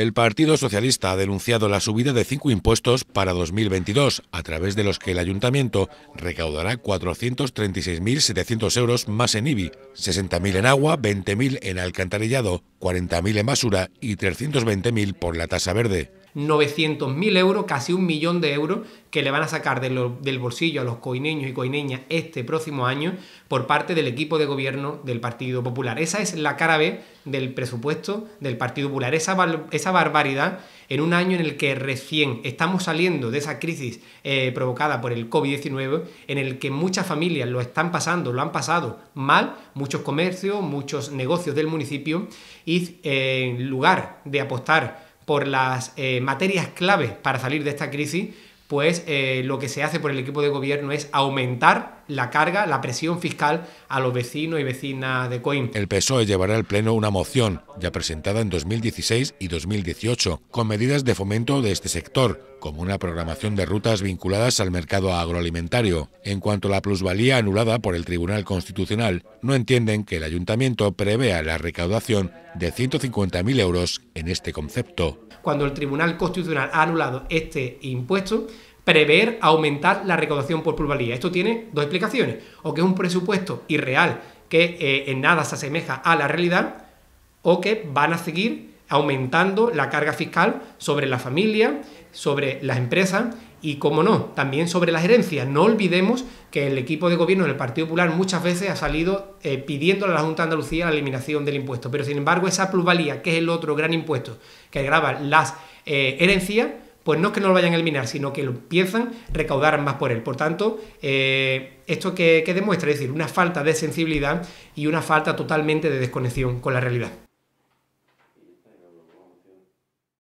El Partido Socialista ha denunciado la subida de cinco impuestos para 2022, a través de los que el ayuntamiento recaudará 436.700 euros más en IBI, 60.000 en agua, 20.000 en alcantarillado, 40.000 en basura y 320.000 por la tasa verde. 900.000 euros, casi un millón de euros que le van a sacar del bolsillo a los coineños y coineñas este próximo año por parte del equipo de gobierno del Partido Popular. Esa es la cara B del presupuesto del Partido Popular, esa, esa barbaridad en un año en el que recién estamos saliendo de esa crisis eh, provocada por el COVID-19, en el que muchas familias lo están pasando, lo han pasado mal, muchos comercios, muchos negocios del municipio, y eh, en lugar de apostar por las eh, materias claves para salir de esta crisis, pues eh, lo que se hace por el equipo de gobierno es aumentar la carga, la presión fiscal a los vecinos y vecinas de Coim. El PSOE llevará al Pleno una moción, ya presentada en 2016 y 2018, con medidas de fomento de este sector, como una programación de rutas vinculadas al mercado agroalimentario. En cuanto a la plusvalía anulada por el Tribunal Constitucional, no entienden que el Ayuntamiento prevea la recaudación de 150.000 euros en este concepto. Cuando el Tribunal Constitucional ha anulado este impuesto, prever aumentar la recaudación por plusvalía. Esto tiene dos explicaciones, o que es un presupuesto irreal que eh, en nada se asemeja a la realidad, o que van a seguir aumentando la carga fiscal sobre la familia, sobre las empresas y, como no, también sobre las herencias. No olvidemos que el equipo de gobierno del Partido Popular muchas veces ha salido eh, pidiendo a la Junta de Andalucía la eliminación del impuesto, pero sin embargo esa plusvalía, que es el otro gran impuesto que agrava las eh, herencias, pues no es que no lo vayan a eliminar, sino que lo empiezan a recaudar más por él. Por tanto, eh, esto que, que demuestra, es decir, una falta de sensibilidad y una falta totalmente de desconexión con la realidad.